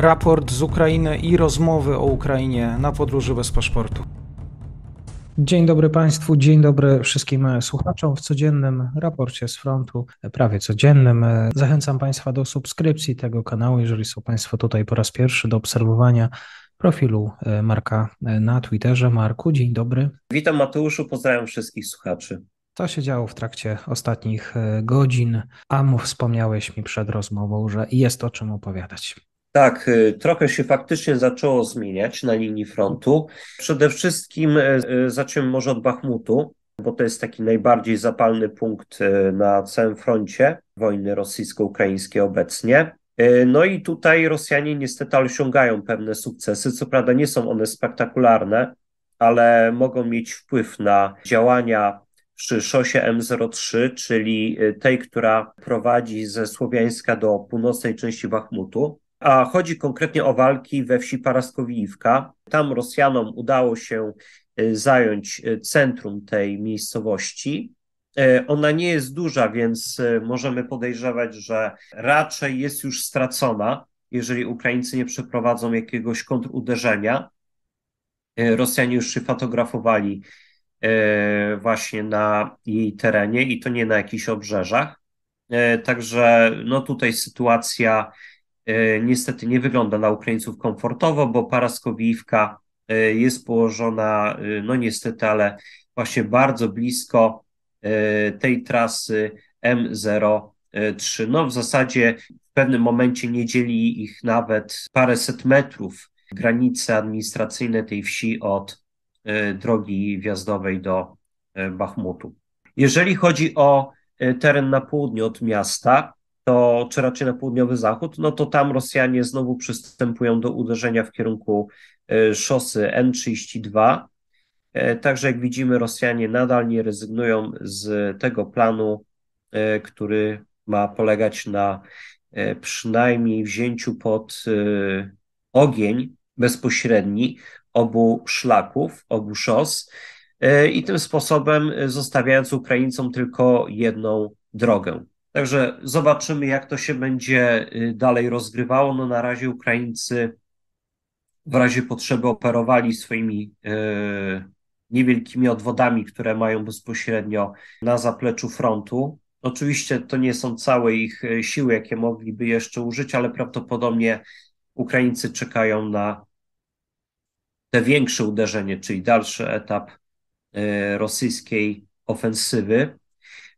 raport z Ukrainy i rozmowy o Ukrainie na podróży bez paszportu. Dzień dobry Państwu, dzień dobry wszystkim słuchaczom w codziennym raporcie z frontu, prawie codziennym. Zachęcam Państwa do subskrypcji tego kanału, jeżeli są Państwo tutaj po raz pierwszy, do obserwowania profilu Marka na Twitterze. Marku, dzień dobry. Witam Mateuszu, pozdrawiam wszystkich słuchaczy. Co się działo w trakcie ostatnich e, godzin? A mu wspomniałeś mi przed rozmową, że jest o czym opowiadać. Tak, y, trochę się faktycznie zaczęło zmieniać na linii frontu. Przede wszystkim y, y, zacząłem może od Bachmutu, bo to jest taki najbardziej zapalny punkt na całym froncie wojny rosyjsko-ukraińskiej obecnie. No i tutaj Rosjanie niestety osiągają pewne sukcesy. Co prawda nie są one spektakularne, ale mogą mieć wpływ na działania przy szosie M03, czyli tej, która prowadzi ze Słowiańska do północnej części Bachmutu. A chodzi konkretnie o walki we wsi Paraskowiwka. Tam Rosjanom udało się e, zająć e, centrum tej miejscowości. E, ona nie jest duża, więc możemy podejrzewać, że raczej jest już stracona, jeżeli Ukraińcy nie przeprowadzą jakiegoś kontruderzenia. Rosjanie już się fotografowali właśnie na jej terenie i to nie na jakichś obrzeżach. Także no tutaj sytuacja E, niestety nie wygląda na Ukraińców komfortowo, bo Paraskowiwka e, jest położona, e, no niestety, ale właśnie bardzo blisko tej trasy M03. No w zasadzie w pewnym momencie nie dzieli ich nawet paręset metrów granice administracyjne tej wsi od drogi wjazdowej do Bachmutu. Jeżeli chodzi o teren na południu od miasta, to, czy raczej na południowy zachód, no to tam Rosjanie znowu przystępują do uderzenia w kierunku e, szosy N32. E, także jak widzimy, Rosjanie nadal nie rezygnują z tego planu, e, który ma polegać na przynajmniej wzięciu pod ogień bezpośredni obu szlaków, obu szos i tym sposobem zostawiając Ukraińcom tylko jedną drogę Także zobaczymy, jak to się będzie y, dalej rozgrywało. No na razie Ukraińcy w razie potrzeby operowali swoimi y, niewielkimi odwodami, które mają bezpośrednio na zapleczu frontu. Oczywiście to nie są całe ich y, siły, jakie mogliby jeszcze użyć, ale prawdopodobnie Ukraińcy czekają na te większe uderzenie, czyli dalszy etap rosyjskiej ofensywy.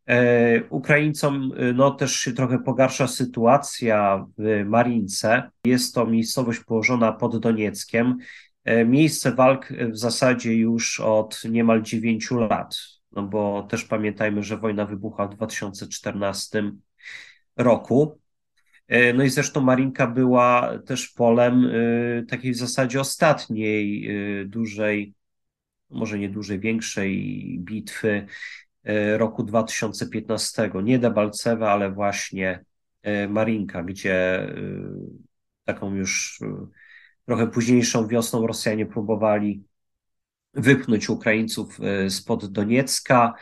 E, Ukraińcom e, no, też się trochę pogarsza sytuacja w Marince. Jest to miejscowość położona pod Donieckiem. E, miejsce walk w zasadzie już od niemal 9 lat, no bo też pamiętajmy, że wojna wybuchła w 2014 roku. No i zresztą Marinka była też polem takiej w zasadzie ostatniej dużej, może nie dużej, większej bitwy E, roku 2015. Nie Debalcewa, ale właśnie e, Marinka, gdzie e, taką już trochę późniejszą wiosną Rosjanie próbowali wypchnąć Ukraińców spod Doniecka,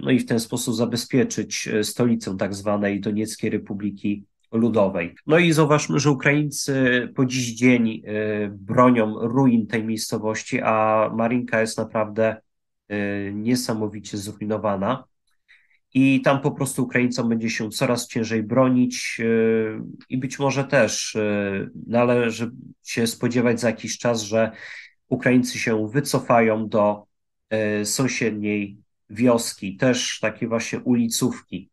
no i w ten sposób zabezpieczyć stolicę tak zwanej Donieckiej Republiki Ludowej. No i zauważmy, że Ukraińcy po dziś dzień bronią ruin tej miejscowości, a Marinka jest naprawdę Y, niesamowicie zrujnowana. I tam po prostu Ukraińcom będzie się coraz ciężej bronić, y, i być może też y, należy no się spodziewać za jakiś czas, że Ukraińcy się wycofają do sąsiedniej wioski, też takiej właśnie ulicówki,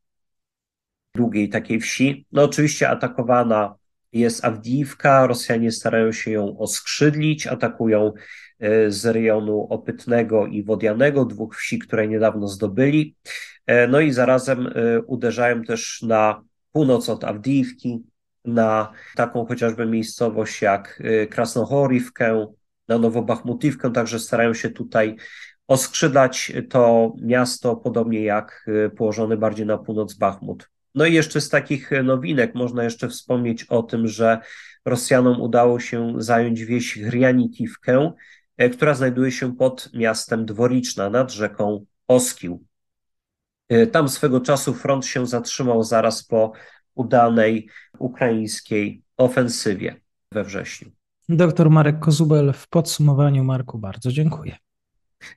drugiej takiej wsi. No oczywiście atakowana jest Awdiivka, Rosjanie starają się ją oskrzydlić, atakują E, z rejonu Opytnego i Wodianego, dwóch wsi, które niedawno zdobyli. E, no i zarazem e, uderzają też na północ od Avdiivki, na taką chociażby miejscowość jak Krasnohorivkę, na Nowobachmutivkę, także starają się tutaj oskrzydlać to miasto, podobnie jak położony bardziej na północ Bachmut. No i jeszcze z takich nowinek można jeszcze wspomnieć o tym, że Rosjanom udało się zająć wieś Hrianikiwkę, E, która znajduje się pod miastem Dworiczna nad rzeką Oskił. E, tam swego czasu front się zatrzymał zaraz po udanej ukraińskiej ofensywie we wrześniu. Doktor Marek Kozubel w podsumowaniu Marku bardzo dziękuję.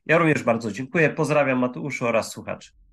Ja również bardzo dziękuję. Pozdrawiam Mateuszu oraz słuchaczy.